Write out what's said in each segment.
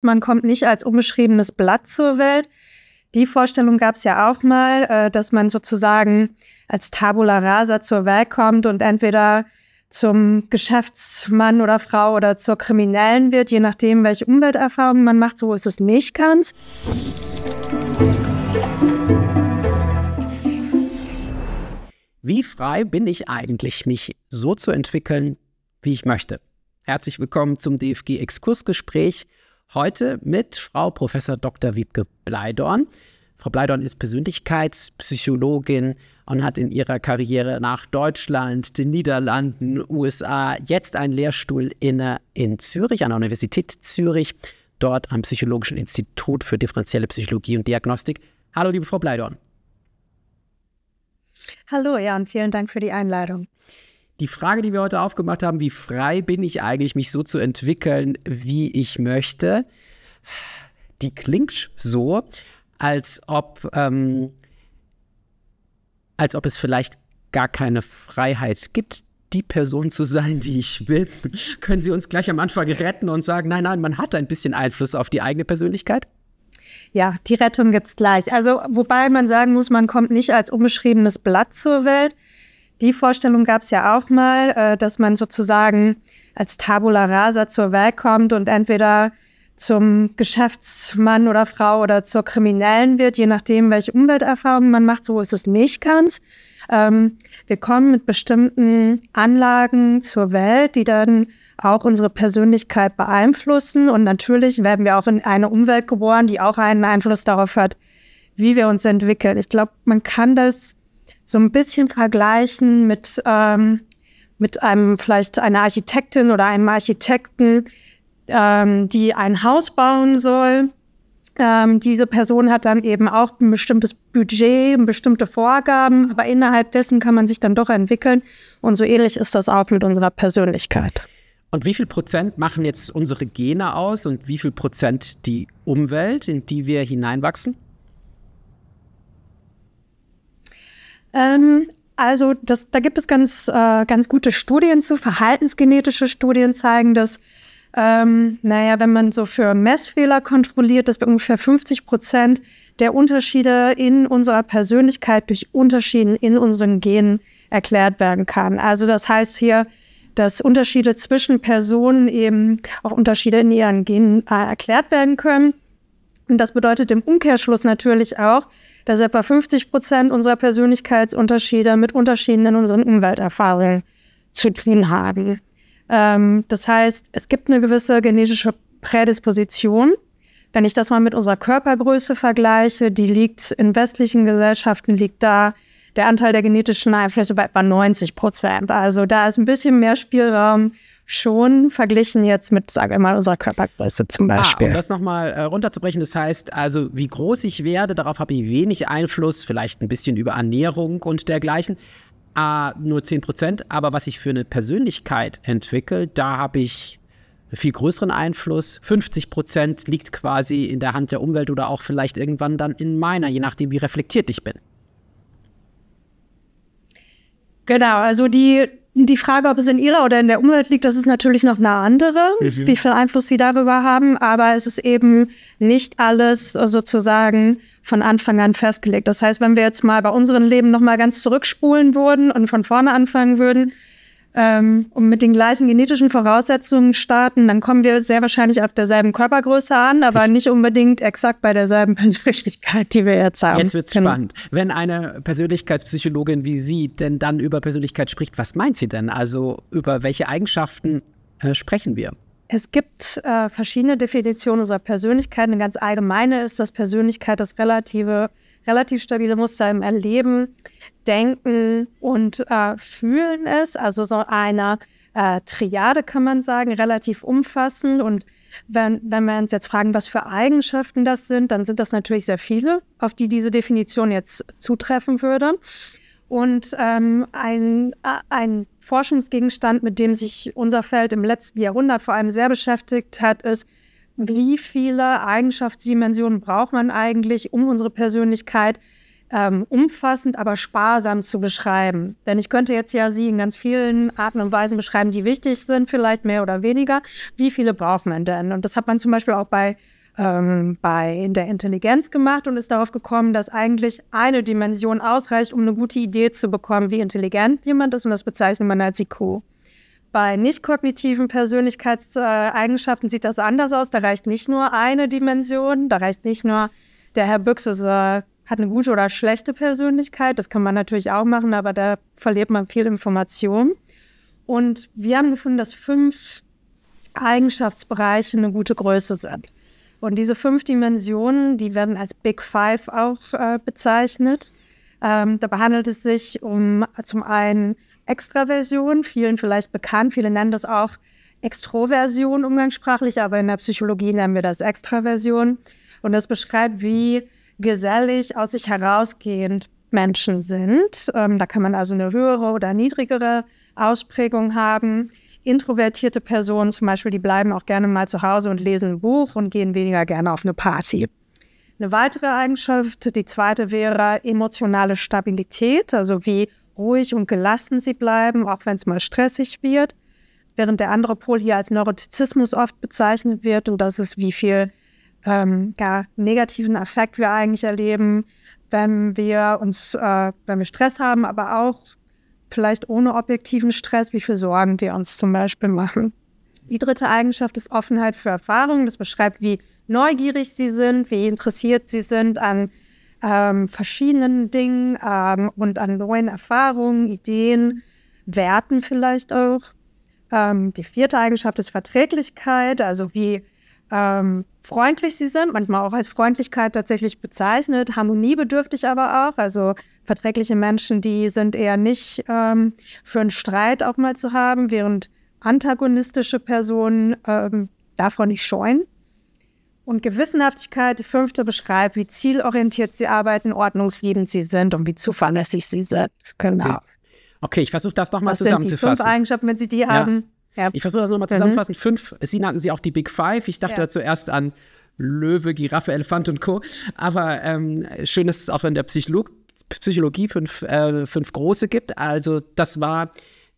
Man kommt nicht als unbeschriebenes Blatt zur Welt. Die Vorstellung gab es ja auch mal, äh, dass man sozusagen als Tabula rasa zur Welt kommt und entweder zum Geschäftsmann oder Frau oder zur Kriminellen wird, je nachdem, welche Umwelterfahrungen man macht. So ist es nicht ganz. Wie frei bin ich eigentlich, mich so zu entwickeln, wie ich möchte? Herzlich willkommen zum DFG-Exkursgespräch. Heute mit Frau Prof. Dr. Wiebke Bleidorn. Frau Bleidorn ist Persönlichkeitspsychologin und hat in ihrer Karriere nach Deutschland, den Niederlanden, USA jetzt einen Lehrstuhl inne in Zürich, an der Universität Zürich, dort am Psychologischen Institut für differenzielle Psychologie und Diagnostik. Hallo, liebe Frau Bleidorn. Hallo, ja, und vielen Dank für die Einladung die Frage, die wir heute aufgemacht haben, wie frei bin ich eigentlich, mich so zu entwickeln, wie ich möchte, die klingt so, als ob, ähm, als ob es vielleicht gar keine Freiheit gibt, die Person zu sein, die ich bin. Können Sie uns gleich am Anfang retten und sagen, nein, nein, man hat ein bisschen Einfluss auf die eigene Persönlichkeit? Ja, die Rettung gibt's gleich. Also, wobei man sagen muss, man kommt nicht als unbeschriebenes Blatt zur Welt, die Vorstellung gab es ja auch mal, äh, dass man sozusagen als Tabula rasa zur Welt kommt und entweder zum Geschäftsmann oder Frau oder zur Kriminellen wird, je nachdem, welche Umwelterfahrungen man macht. So ist es nicht ganz. Ähm, wir kommen mit bestimmten Anlagen zur Welt, die dann auch unsere Persönlichkeit beeinflussen. Und natürlich werden wir auch in eine Umwelt geboren, die auch einen Einfluss darauf hat, wie wir uns entwickeln. Ich glaube, man kann das so ein bisschen vergleichen mit, ähm, mit einem vielleicht einer Architektin oder einem Architekten, ähm, die ein Haus bauen soll. Ähm, diese Person hat dann eben auch ein bestimmtes Budget, bestimmte Vorgaben, aber innerhalb dessen kann man sich dann doch entwickeln. Und so ähnlich ist das auch mit unserer Persönlichkeit. Und wie viel Prozent machen jetzt unsere Gene aus und wie viel Prozent die Umwelt, in die wir hineinwachsen? Ähm, also das, da gibt es ganz, äh, ganz gute Studien zu. Verhaltensgenetische Studien zeigen, dass, ähm, naja, wenn man so für Messfehler kontrolliert, dass wir ungefähr 50 Prozent der Unterschiede in unserer Persönlichkeit durch Unterschieden in unseren Genen erklärt werden kann. Also das heißt hier, dass Unterschiede zwischen Personen eben auch Unterschiede in ihren Genen äh, erklärt werden können. Und das bedeutet im Umkehrschluss natürlich auch, dass etwa 50 Prozent unserer Persönlichkeitsunterschiede mit Unterschieden in unseren Umwelterfahrungen zu tun haben. Ähm, das heißt, es gibt eine gewisse genetische Prädisposition. Wenn ich das mal mit unserer Körpergröße vergleiche, die liegt in westlichen Gesellschaften, liegt da der Anteil der genetischen Einflüsse bei etwa 90 Prozent. Also da ist ein bisschen mehr Spielraum, schon verglichen jetzt mit, sagen wir mal, unserer Körpergröße zum Beispiel. Ah, um das nochmal äh, runterzubrechen, das heißt also, wie groß ich werde, darauf habe ich wenig Einfluss, vielleicht ein bisschen über Ernährung und dergleichen. Ah, nur 10 Prozent, aber was ich für eine Persönlichkeit entwickle, da habe ich viel größeren Einfluss. 50 Prozent liegt quasi in der Hand der Umwelt oder auch vielleicht irgendwann dann in meiner, je nachdem, wie reflektiert ich bin. Genau, also die die Frage, ob es in ihrer oder in der Umwelt liegt, das ist natürlich noch eine andere, mhm. wie viel Einfluss sie darüber haben. Aber es ist eben nicht alles sozusagen von Anfang an festgelegt. Das heißt, wenn wir jetzt mal bei unserem Leben nochmal ganz zurückspulen würden und von vorne anfangen würden, ähm, und mit den gleichen genetischen Voraussetzungen starten, dann kommen wir sehr wahrscheinlich auf derselben Körpergröße an, aber nicht unbedingt exakt bei derselben Persönlichkeit, die wir jetzt haben. Jetzt wird's genau. spannend. Wenn eine Persönlichkeitspsychologin wie Sie denn dann über Persönlichkeit spricht, was meint sie denn? Also über welche Eigenschaften äh, sprechen wir? Es gibt äh, verschiedene Definitionen unserer Persönlichkeit. Eine ganz allgemeine ist, dass Persönlichkeit das relative relativ stabile Muster im Erleben, Denken und äh, Fühlen ist. Also so einer äh, Triade kann man sagen, relativ umfassend. Und wenn, wenn wir uns jetzt fragen, was für Eigenschaften das sind, dann sind das natürlich sehr viele, auf die diese Definition jetzt zutreffen würde. Und ähm, ein, äh, ein Forschungsgegenstand, mit dem sich unser Feld im letzten Jahrhundert vor allem sehr beschäftigt hat, ist, wie viele Eigenschaftsdimensionen braucht man eigentlich, um unsere Persönlichkeit ähm, umfassend, aber sparsam zu beschreiben. Denn ich könnte jetzt ja sie in ganz vielen Arten und Weisen beschreiben, die wichtig sind, vielleicht mehr oder weniger. Wie viele braucht man denn? Und das hat man zum Beispiel auch bei, ähm, bei in der Intelligenz gemacht und ist darauf gekommen, dass eigentlich eine Dimension ausreicht, um eine gute Idee zu bekommen, wie intelligent jemand ist. Und das bezeichnet man als IQ. Bei nicht kognitiven Persönlichkeitseigenschaften sieht das anders aus. Da reicht nicht nur eine Dimension, da reicht nicht nur, der Herr Büchse äh, hat eine gute oder schlechte Persönlichkeit. Das kann man natürlich auch machen, aber da verliert man viel Information. Und wir haben gefunden, dass fünf Eigenschaftsbereiche eine gute Größe sind. Und diese fünf Dimensionen, die werden als Big Five auch äh, bezeichnet. Ähm, da handelt es sich um zum einen Extraversion, vielen vielleicht bekannt, viele nennen das auch Extroversion umgangssprachlich, aber in der Psychologie nennen wir das Extraversion. Und das beschreibt, wie gesellig aus sich herausgehend Menschen sind. Ähm, da kann man also eine höhere oder niedrigere Ausprägung haben. Introvertierte Personen zum Beispiel, die bleiben auch gerne mal zu Hause und lesen ein Buch und gehen weniger gerne auf eine Party. Eine weitere Eigenschaft, die zweite wäre emotionale Stabilität, also wie ruhig und gelassen sie bleiben, auch wenn es mal stressig wird. Während der andere Pol hier als Neurotizismus oft bezeichnet wird und das ist, wie viel ähm, ja, negativen Affekt wir eigentlich erleben, wenn wir uns, äh, wenn wir Stress haben, aber auch vielleicht ohne objektiven Stress, wie viel Sorgen wir uns zum Beispiel machen. Die dritte Eigenschaft ist Offenheit für Erfahrungen. Das beschreibt, wie neugierig sie sind, wie interessiert sie sind an ähm, verschiedenen Dingen ähm, und an neuen Erfahrungen, Ideen, Werten vielleicht auch. Ähm, die vierte Eigenschaft ist Verträglichkeit, also wie ähm, freundlich sie sind, manchmal auch als Freundlichkeit tatsächlich bezeichnet, harmoniebedürftig aber auch. Also verträgliche Menschen, die sind eher nicht ähm, für einen Streit auch mal zu haben, während antagonistische Personen ähm, davon nicht scheuen. Und Gewissenhaftigkeit, die fünfte, beschreibt, wie zielorientiert sie arbeiten, ordnungsliebend sie sind und wie zuverlässig sie sind. Genau. Okay, okay ich versuche das nochmal zusammenzufassen. Sind die fünf Eigenschaften, wenn Sie die ja. haben. Ja. Ich versuche das nochmal mhm. zusammenzufassen. Mhm. Fünf, Sie nannten sie auch die Big Five. Ich dachte ja. zuerst an Löwe, Giraffe, Elefant und Co. Aber ähm, schön, dass es auch in der Psycholog Psychologie fünf, äh, fünf große gibt. Also das war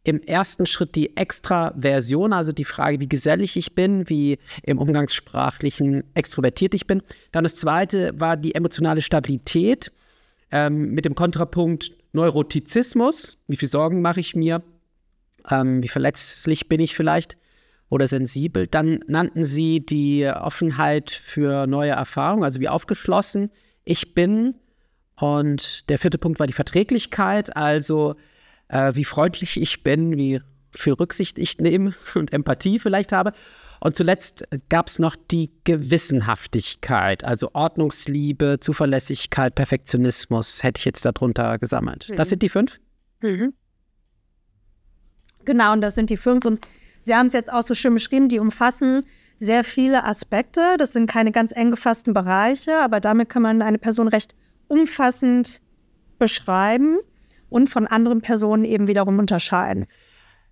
im ersten Schritt die Extraversion, also die Frage, wie gesellig ich bin, wie im umgangssprachlichen extrovertiert ich bin. Dann das zweite war die emotionale Stabilität ähm, mit dem Kontrapunkt Neurotizismus. Wie viel Sorgen mache ich mir? Ähm, wie verletzlich bin ich vielleicht? Oder sensibel. Dann nannten sie die Offenheit für neue Erfahrungen, also wie aufgeschlossen ich bin. Und der vierte Punkt war die Verträglichkeit, also äh, wie freundlich ich bin, wie viel Rücksicht ich nehme und Empathie vielleicht habe. Und zuletzt gab es noch die Gewissenhaftigkeit, also Ordnungsliebe, Zuverlässigkeit, Perfektionismus hätte ich jetzt darunter gesammelt. Mhm. Das sind die fünf? Mhm. Genau, und das sind die fünf. Und Sie haben es jetzt auch so schön beschrieben, die umfassen sehr viele Aspekte. Das sind keine ganz eng gefassten Bereiche, aber damit kann man eine Person recht umfassend beschreiben und von anderen Personen eben wiederum unterscheiden.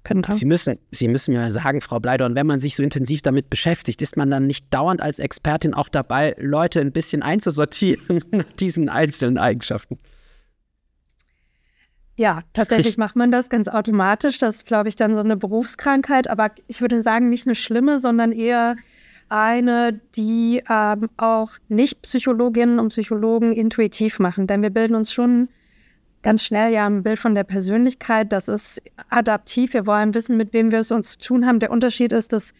Könnte. Sie müssen, Sie müssen mir sagen, Frau Bleidorn, wenn man sich so intensiv damit beschäftigt, ist man dann nicht dauernd als Expertin auch dabei, Leute ein bisschen einzusortieren nach diesen einzelnen Eigenschaften? Ja, tatsächlich macht man das ganz automatisch. Das ist, glaube ich, dann so eine Berufskrankheit, aber ich würde sagen, nicht eine schlimme, sondern eher eine, die ähm, auch nicht Psychologinnen und Psychologen intuitiv machen. Denn wir bilden uns schon ganz schnell ja ein Bild von der Persönlichkeit. Das ist adaptiv. Wir wollen wissen, mit wem wir es uns zu tun haben. Der Unterschied ist, dass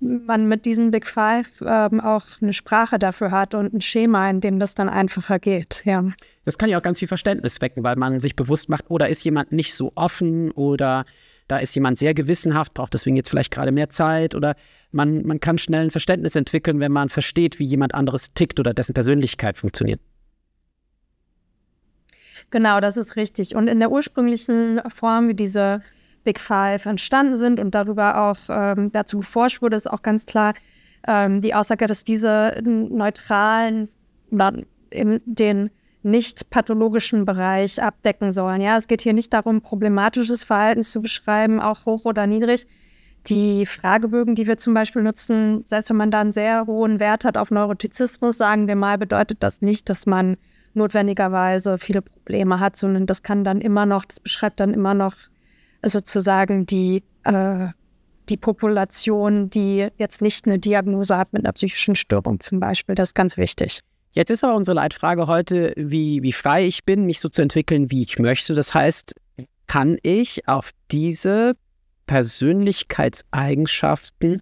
man mit diesen Big Five ähm, auch eine Sprache dafür hat und ein Schema, in dem das dann einfacher geht. Ja. Das kann ja auch ganz viel Verständnis wecken, weil man sich bewusst macht, oh, ist jemand nicht so offen oder da ist jemand sehr gewissenhaft, braucht deswegen jetzt vielleicht gerade mehr Zeit oder man, man kann schnell ein Verständnis entwickeln, wenn man versteht, wie jemand anderes tickt oder dessen Persönlichkeit funktioniert. Genau, das ist richtig. Und in der ursprünglichen Form, wie diese Big Five entstanden sind und darüber auch ähm, dazu geforscht wurde, ist auch ganz klar ähm, die Aussage, dass diese neutralen oder in den nicht pathologischen Bereich abdecken sollen. Ja, es geht hier nicht darum, problematisches Verhalten zu beschreiben, auch hoch oder niedrig. Die Fragebögen, die wir zum Beispiel nutzen, selbst wenn man da einen sehr hohen Wert hat auf Neurotizismus, sagen wir mal, bedeutet das nicht, dass man notwendigerweise viele Probleme hat, sondern das kann dann immer noch, das beschreibt dann immer noch äh, sozusagen die, äh, die Population, die jetzt nicht eine Diagnose hat mit einer psychischen Störung zum Beispiel. Das ist ganz wichtig. Jetzt ist aber unsere Leitfrage heute, wie, wie frei ich bin, mich so zu entwickeln, wie ich möchte. Das heißt, kann ich auf diese Persönlichkeitseigenschaften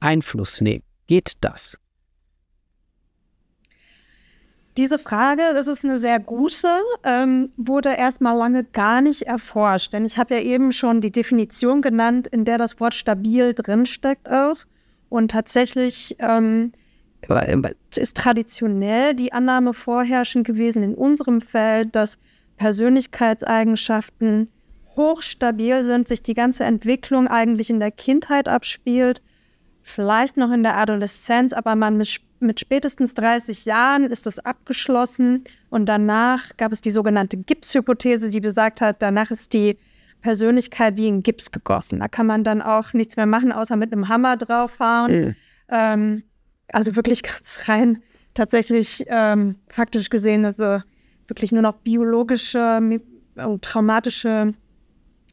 Einfluss nehmen? Geht das? Diese Frage, das ist eine sehr gute, ähm, wurde erstmal lange gar nicht erforscht. Denn ich habe ja eben schon die Definition genannt, in der das Wort stabil drinsteckt auch. Und tatsächlich ähm, ist traditionell die Annahme vorherrschend gewesen in unserem Feld, dass Persönlichkeitseigenschaften hochstabil sind, sich die ganze Entwicklung eigentlich in der Kindheit abspielt vielleicht noch in der Adoleszenz, aber man mit, mit spätestens 30 Jahren ist das abgeschlossen. Und danach gab es die sogenannte Gipshypothese, die besagt hat, danach ist die Persönlichkeit wie in Gips gegossen. Da kann man dann auch nichts mehr machen, außer mit einem Hammer draufhauen. Mhm. Ähm, also wirklich ganz rein tatsächlich ähm, faktisch gesehen, also wirklich nur noch biologische und oh, traumatische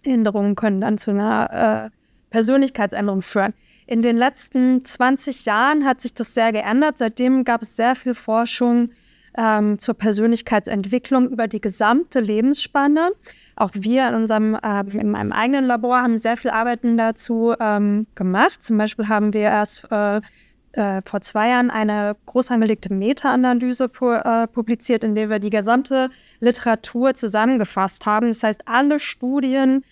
Änderungen können dann zu einer äh, Persönlichkeitsänderung führen. In den letzten 20 Jahren hat sich das sehr geändert. Seitdem gab es sehr viel Forschung ähm, zur Persönlichkeitsentwicklung über die gesamte Lebensspanne. Auch wir in unserem äh, in meinem eigenen Labor haben sehr viel Arbeiten dazu ähm, gemacht. Zum Beispiel haben wir erst äh, äh, vor zwei Jahren eine groß angelegte Meta-Analyse pu äh, publiziert, in der wir die gesamte Literatur zusammengefasst haben. Das heißt, alle Studien,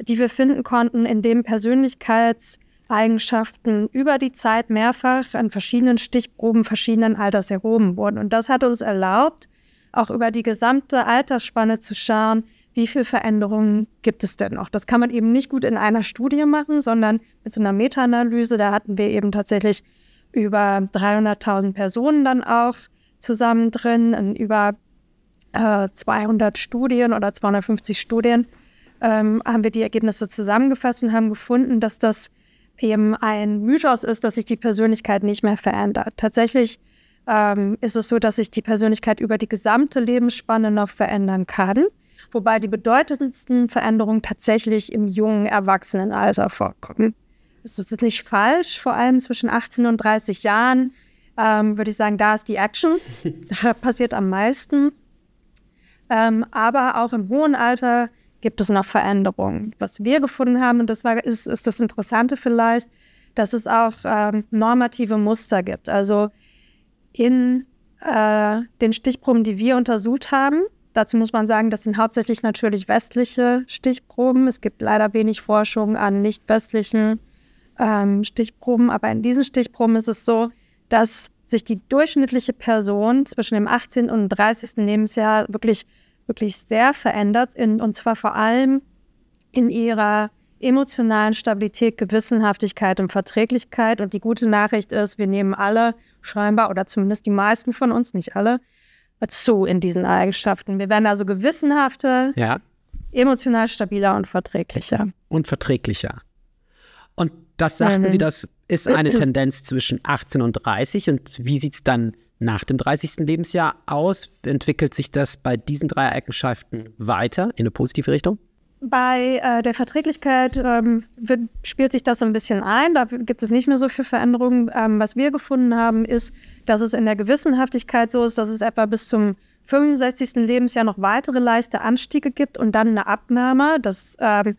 die wir finden konnten, in dem Persönlichkeits Eigenschaften über die Zeit mehrfach an verschiedenen Stichproben verschiedenen Alters erhoben wurden. Und das hat uns erlaubt, auch über die gesamte Altersspanne zu schauen, wie viele Veränderungen gibt es denn noch? Das kann man eben nicht gut in einer Studie machen, sondern mit so einer Meta-Analyse. Da hatten wir eben tatsächlich über 300.000 Personen dann auch zusammen drin, in über äh, 200 Studien oder 250 Studien ähm, haben wir die Ergebnisse zusammengefasst und haben gefunden, dass das eben ein Mythos ist, dass sich die Persönlichkeit nicht mehr verändert. Tatsächlich ähm, ist es so, dass sich die Persönlichkeit über die gesamte Lebensspanne noch verändern kann, wobei die bedeutendsten Veränderungen tatsächlich im jungen Erwachsenenalter vorkommen. Also es ist nicht falsch, vor allem zwischen 18 und 30 Jahren ähm, würde ich sagen, da ist die Action, da passiert am meisten. Ähm, aber auch im hohen Alter gibt es noch Veränderungen. Was wir gefunden haben, und das war, ist, ist das Interessante vielleicht, dass es auch ähm, normative Muster gibt. Also in äh, den Stichproben, die wir untersucht haben, dazu muss man sagen, das sind hauptsächlich natürlich westliche Stichproben. Es gibt leider wenig Forschung an nicht westlichen ähm, Stichproben, aber in diesen Stichproben ist es so, dass sich die durchschnittliche Person zwischen dem 18. und 30. Lebensjahr wirklich wirklich sehr verändert, in, und zwar vor allem in ihrer emotionalen Stabilität, Gewissenhaftigkeit und Verträglichkeit. Und die gute Nachricht ist, wir nehmen alle scheinbar oder zumindest die meisten von uns, nicht alle, zu in diesen Eigenschaften. Wir werden also gewissenhafter, ja. emotional stabiler und verträglicher. Und verträglicher. Und das sagten mhm. Sie, das ist eine Tendenz zwischen 18 und 30. Und wie sieht es dann nach dem 30. Lebensjahr aus? Entwickelt sich das bei diesen drei Eigenschaften weiter in eine positive Richtung? Bei äh, der Verträglichkeit ähm, wird, spielt sich das so ein bisschen ein. Da gibt es nicht mehr so viel Veränderungen. Ähm, was wir gefunden haben, ist, dass es in der Gewissenhaftigkeit so ist, dass es etwa bis zum 65. Lebensjahr noch weitere leichte Anstiege gibt und dann eine Abnahme. Das ähm,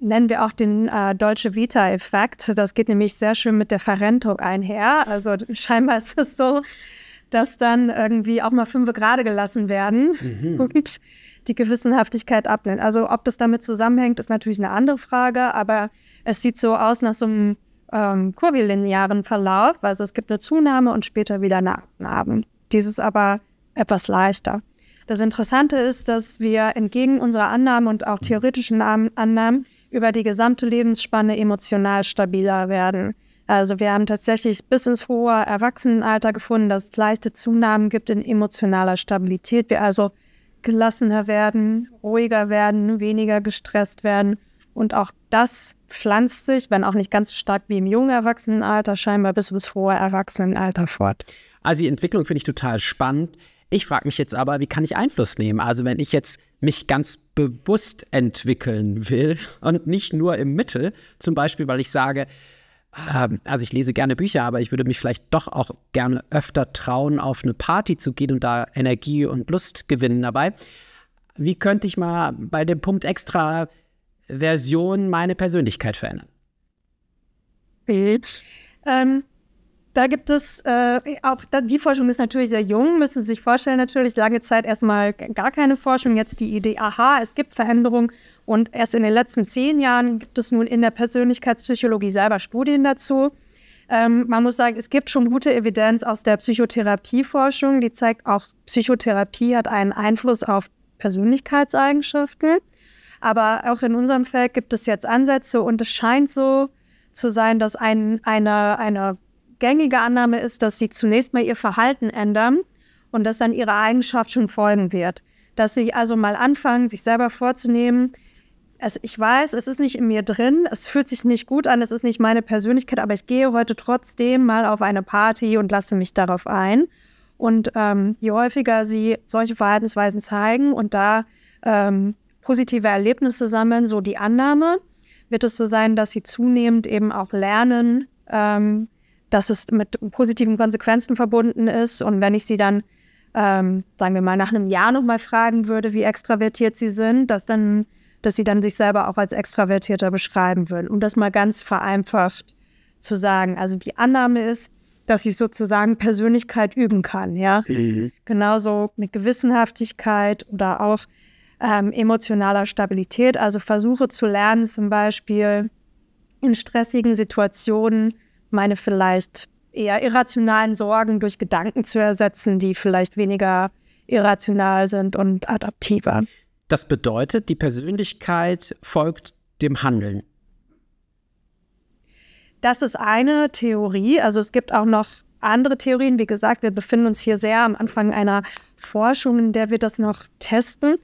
nennen wir auch den äh, deutsche Vita-Effekt. Das geht nämlich sehr schön mit der Verrentung einher. Also scheinbar ist es so, dass dann irgendwie auch mal fünf gerade gelassen werden mhm. und die Gewissenhaftigkeit abnehmen. Also ob das damit zusammenhängt, ist natürlich eine andere Frage, aber es sieht so aus nach so einem ähm, kurvilinearen Verlauf. Also es gibt eine Zunahme und später wieder eine Abnahme. Dies ist aber etwas leichter. Das Interessante ist, dass wir entgegen unserer Annahmen und auch theoretischen Annahmen über die gesamte Lebensspanne emotional stabiler werden. Also wir haben tatsächlich bis ins hohe Erwachsenenalter gefunden, dass es leichte Zunahmen gibt in emotionaler Stabilität. Wir also gelassener werden, ruhiger werden, weniger gestresst werden. Und auch das pflanzt sich, wenn auch nicht ganz so stark wie im jungen Erwachsenenalter, scheinbar bis ins hohe Erwachsenenalter fort. Also die Entwicklung finde ich total spannend. Ich frage mich jetzt aber, wie kann ich Einfluss nehmen? Also wenn ich jetzt mich ganz bewusst entwickeln will und nicht nur im Mittel, zum Beispiel, weil ich sage, ähm, also ich lese gerne Bücher, aber ich würde mich vielleicht doch auch gerne öfter trauen, auf eine Party zu gehen und da Energie und Lust gewinnen dabei. Wie könnte ich mal bei dem Punkt extra Version meine Persönlichkeit verändern? Ähm, da gibt es äh, auch da, die Forschung ist natürlich sehr jung, müssen Sie sich vorstellen natürlich lange Zeit erstmal gar keine Forschung, jetzt die Idee, aha, es gibt Veränderungen und erst in den letzten zehn Jahren gibt es nun in der Persönlichkeitspsychologie selber Studien dazu. Ähm, man muss sagen, es gibt schon gute Evidenz aus der Psychotherapieforschung, die zeigt, auch Psychotherapie hat einen Einfluss auf Persönlichkeitseigenschaften. Aber auch in unserem Feld gibt es jetzt Ansätze und es scheint so zu sein, dass ein, eine, eine gängige Annahme ist, dass sie zunächst mal ihr Verhalten ändern und dass dann ihre Eigenschaft schon folgen wird. Dass sie also mal anfangen, sich selber vorzunehmen, also ich weiß, es ist nicht in mir drin, es fühlt sich nicht gut an, es ist nicht meine Persönlichkeit, aber ich gehe heute trotzdem mal auf eine Party und lasse mich darauf ein. Und ähm, je häufiger sie solche Verhaltensweisen zeigen und da ähm, positive Erlebnisse sammeln, so die Annahme, wird es so sein, dass sie zunehmend eben auch lernen, ähm, dass es mit positiven Konsequenzen verbunden ist. Und wenn ich sie dann, ähm, sagen wir mal, nach einem Jahr nochmal fragen würde, wie extravertiert sie sind, dass dann dass sie dann sich selber auch als extravertierter beschreiben würden. Um das mal ganz vereinfacht zu sagen. Also die Annahme ist, dass ich sozusagen Persönlichkeit üben kann, ja. Mhm. Genauso mit Gewissenhaftigkeit oder auch ähm, emotionaler Stabilität. Also versuche zu lernen, zum Beispiel in stressigen Situationen meine vielleicht eher irrationalen Sorgen durch Gedanken zu ersetzen, die vielleicht weniger irrational sind und adaptiver. Das bedeutet, die Persönlichkeit folgt dem Handeln. Das ist eine Theorie. Also es gibt auch noch andere Theorien. Wie gesagt, wir befinden uns hier sehr am Anfang einer Forschung, in der wir das noch testen.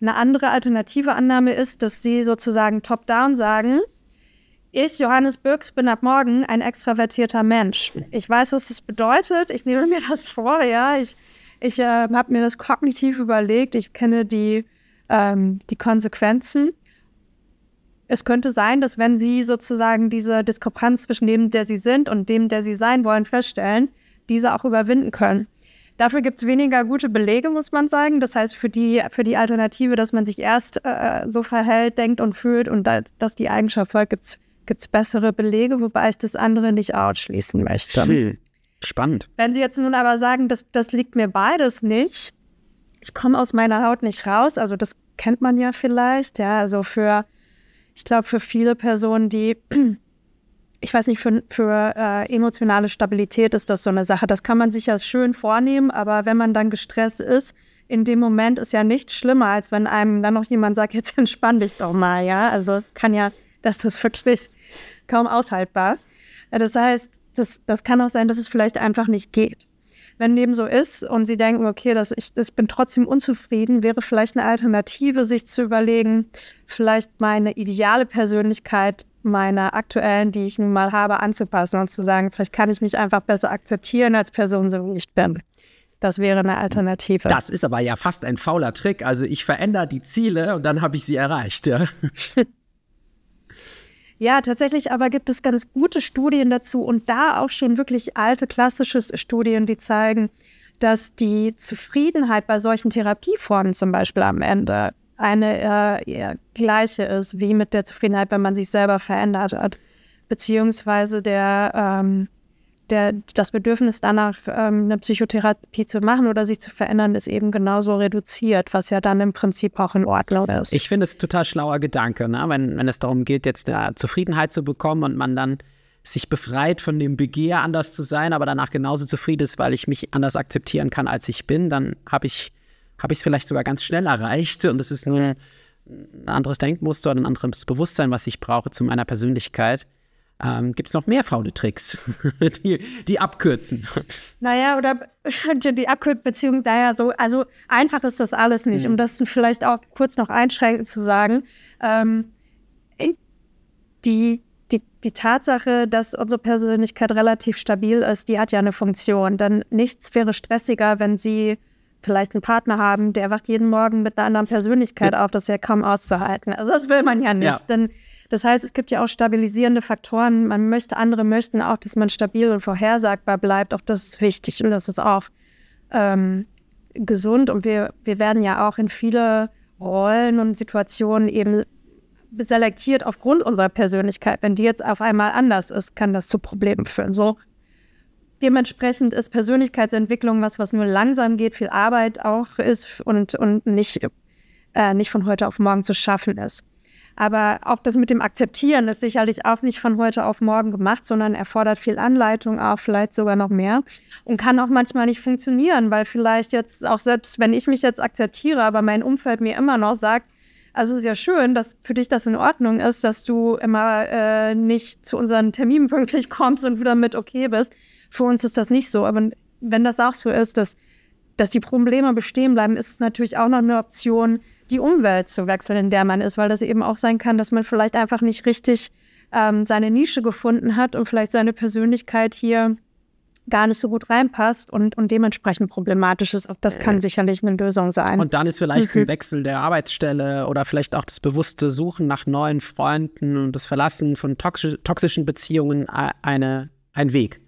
Eine andere alternative Annahme ist, dass sie sozusagen top-down sagen, ich, Johannes Birks, bin ab morgen ein extravertierter Mensch. Ich weiß, was das bedeutet. Ich nehme mir das vor, ja. Ich, ich äh, habe mir das kognitiv überlegt. Ich kenne die ähm, die Konsequenzen. Es könnte sein, dass wenn sie sozusagen diese Diskrepanz zwischen dem, der sie sind und dem, der sie sein wollen, feststellen, diese auch überwinden können. Dafür gibt es weniger gute Belege, muss man sagen. Das heißt, für die, für die Alternative, dass man sich erst äh, so verhält, denkt und fühlt und da, dass die Eigenschaft folgt, gibt es bessere Belege, wobei ich das andere nicht ausschließen möchte. Hm, spannend. Wenn Sie jetzt nun aber sagen, das, das liegt mir beides nicht, ich komme aus meiner Haut nicht raus, also das kennt man ja vielleicht, ja, also für, ich glaube, für viele Personen, die, ich weiß nicht, für, für äh, emotionale Stabilität ist das so eine Sache. Das kann man sich ja schön vornehmen, aber wenn man dann gestresst ist, in dem Moment ist ja nichts schlimmer, als wenn einem dann noch jemand sagt, jetzt entspann dich doch mal, ja. Also kann ja, das ist wirklich kaum aushaltbar. Äh, das heißt, das, das kann auch sein, dass es vielleicht einfach nicht geht wenn dem so ist und sie denken, okay, dass ich, ich bin trotzdem unzufrieden, wäre vielleicht eine Alternative, sich zu überlegen, vielleicht meine ideale Persönlichkeit meiner aktuellen, die ich nun mal habe, anzupassen und zu sagen, vielleicht kann ich mich einfach besser akzeptieren als Person, so wie ich bin. Das wäre eine Alternative. Das ist aber ja fast ein fauler Trick. Also ich verändere die Ziele und dann habe ich sie erreicht. Ja. Ja, tatsächlich aber gibt es ganz gute Studien dazu und da auch schon wirklich alte klassische Studien, die zeigen, dass die Zufriedenheit bei solchen Therapieformen zum Beispiel am Ende eine äh, gleiche ist wie mit der Zufriedenheit, wenn man sich selber verändert hat, beziehungsweise der ähm, der, das Bedürfnis danach, ähm, eine Psychotherapie zu machen oder sich zu verändern, ist eben genauso reduziert, was ja dann im Prinzip auch in Ordnung ist. Ich finde es total schlauer Gedanke, ne? wenn, wenn es darum geht, jetzt eine äh, Zufriedenheit zu bekommen und man dann sich befreit von dem Begehr, anders zu sein, aber danach genauso zufrieden ist, weil ich mich anders akzeptieren kann, als ich bin, dann habe ich habe ich es vielleicht sogar ganz schnell erreicht und es ist nur ein anderes Denkmuster oder ein anderes Bewusstsein, was ich brauche zu meiner Persönlichkeit ähm, gibt es noch mehr faule Tricks, die, die abkürzen. Naja, oder die Abkürzbeziehung, naja, so, also einfach ist das alles nicht, mhm. um das vielleicht auch kurz noch einschränkend zu sagen. Ähm, die die, die, Tatsache, dass unsere Persönlichkeit relativ stabil ist, die hat ja eine Funktion. Denn nichts wäre stressiger, wenn sie vielleicht einen Partner haben, der wacht jeden Morgen mit einer anderen Persönlichkeit auf. Das ist ja kaum auszuhalten. Also das will man ja nicht. Ja. Denn das heißt, es gibt ja auch stabilisierende Faktoren. Man möchte, andere möchten auch, dass man stabil und vorhersagbar bleibt. Auch das ist wichtig und das ist auch ähm, gesund. Und wir, wir werden ja auch in viele Rollen und Situationen eben selektiert aufgrund unserer Persönlichkeit. Wenn die jetzt auf einmal anders ist, kann das zu Problemen führen. So dementsprechend ist Persönlichkeitsentwicklung was, was nur langsam geht, viel Arbeit auch ist und, und nicht, äh, nicht von heute auf morgen zu schaffen ist. Aber auch das mit dem Akzeptieren ist sicherlich auch nicht von heute auf morgen gemacht, sondern erfordert viel Anleitung, auch vielleicht sogar noch mehr und kann auch manchmal nicht funktionieren, weil vielleicht jetzt auch selbst, wenn ich mich jetzt akzeptiere, aber mein Umfeld mir immer noch sagt, also ist ja schön, dass für dich das in Ordnung ist, dass du immer äh, nicht zu unseren Terminen pünktlich kommst und du damit okay bist. Für uns ist das nicht so. Aber wenn das auch so ist, dass, dass die Probleme bestehen bleiben, ist es natürlich auch noch eine Option, die Umwelt zu wechseln, in der man ist, weil das eben auch sein kann, dass man vielleicht einfach nicht richtig ähm, seine Nische gefunden hat und vielleicht seine Persönlichkeit hier gar nicht so gut reinpasst und, und dementsprechend problematisch ist. Auch das kann äh. sicherlich eine Lösung sein. Und dann ist vielleicht mhm. ein Wechsel der Arbeitsstelle oder vielleicht auch das bewusste Suchen nach neuen Freunden und das Verlassen von toxischen Beziehungen eine, ein Weg.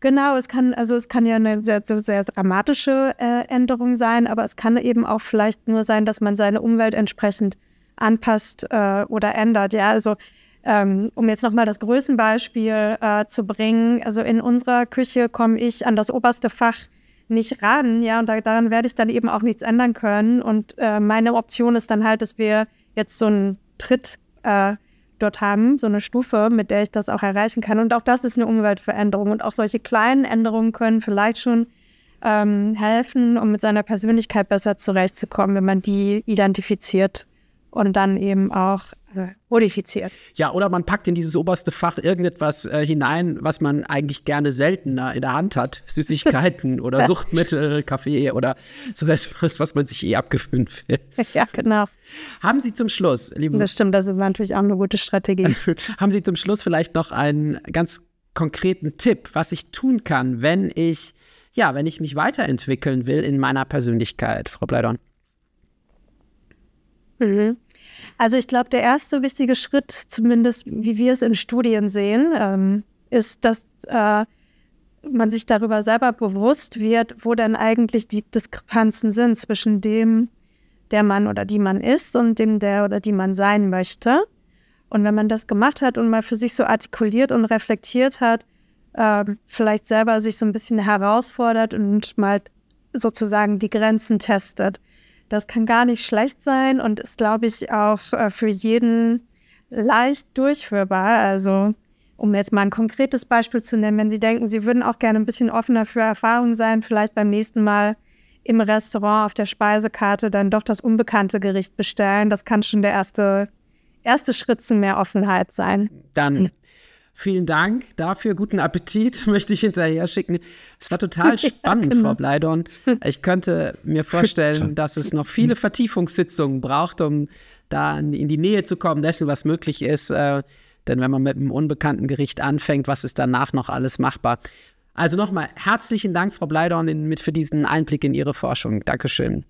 Genau, es kann, also es kann ja eine sehr, sehr dramatische äh, Änderung sein, aber es kann eben auch vielleicht nur sein, dass man seine Umwelt entsprechend anpasst äh, oder ändert. Ja, also ähm, um jetzt nochmal das Größenbeispiel äh, zu bringen, also in unserer Küche komme ich an das oberste Fach nicht ran, ja, und da, daran werde ich dann eben auch nichts ändern können. Und äh, meine Option ist dann halt, dass wir jetzt so einen Tritt äh, dort haben, so eine Stufe, mit der ich das auch erreichen kann. Und auch das ist eine Umweltveränderung. Und auch solche kleinen Änderungen können vielleicht schon ähm, helfen, um mit seiner Persönlichkeit besser zurechtzukommen, wenn man die identifiziert und dann eben auch äh, modifiziert. Ja, oder man packt in dieses oberste Fach irgendetwas äh, hinein, was man eigentlich gerne seltener in der Hand hat. Süßigkeiten oder Suchtmittel, Kaffee oder so etwas, was man sich eh abgewöhnt will. Ja, genau. Haben Sie zum Schluss, liebe. Das stimmt, das ist natürlich auch eine gute Strategie. haben Sie zum Schluss vielleicht noch einen ganz konkreten Tipp, was ich tun kann, wenn ich, ja, wenn ich mich weiterentwickeln will in meiner Persönlichkeit, Frau Bleidorn? Mhm. Also ich glaube, der erste wichtige Schritt, zumindest wie wir es in Studien sehen, ähm, ist, dass äh, man sich darüber selber bewusst wird, wo denn eigentlich die Diskrepanzen sind zwischen dem, der man oder die man ist und dem, der oder die man sein möchte. Und wenn man das gemacht hat und mal für sich so artikuliert und reflektiert hat, äh, vielleicht selber sich so ein bisschen herausfordert und mal sozusagen die Grenzen testet. Das kann gar nicht schlecht sein und ist, glaube ich, auch äh, für jeden leicht durchführbar. Also, um jetzt mal ein konkretes Beispiel zu nennen, wenn Sie denken, Sie würden auch gerne ein bisschen offener für Erfahrungen sein, vielleicht beim nächsten Mal im Restaurant auf der Speisekarte dann doch das unbekannte Gericht bestellen. Das kann schon der erste, erste Schritt zu mehr Offenheit sein. Dann hm. Vielen Dank dafür. Guten Appetit möchte ich hinterher schicken. Es war total spannend, ja, genau. Frau Bleidorn. Ich könnte mir vorstellen, dass es noch viele Vertiefungssitzungen braucht, um da in die Nähe zu kommen dessen, was möglich ist. Äh, denn wenn man mit einem unbekannten Gericht anfängt, was ist danach noch alles machbar? Also nochmal herzlichen Dank, Frau Bleidorn, mit für diesen Einblick in Ihre Forschung. Dankeschön.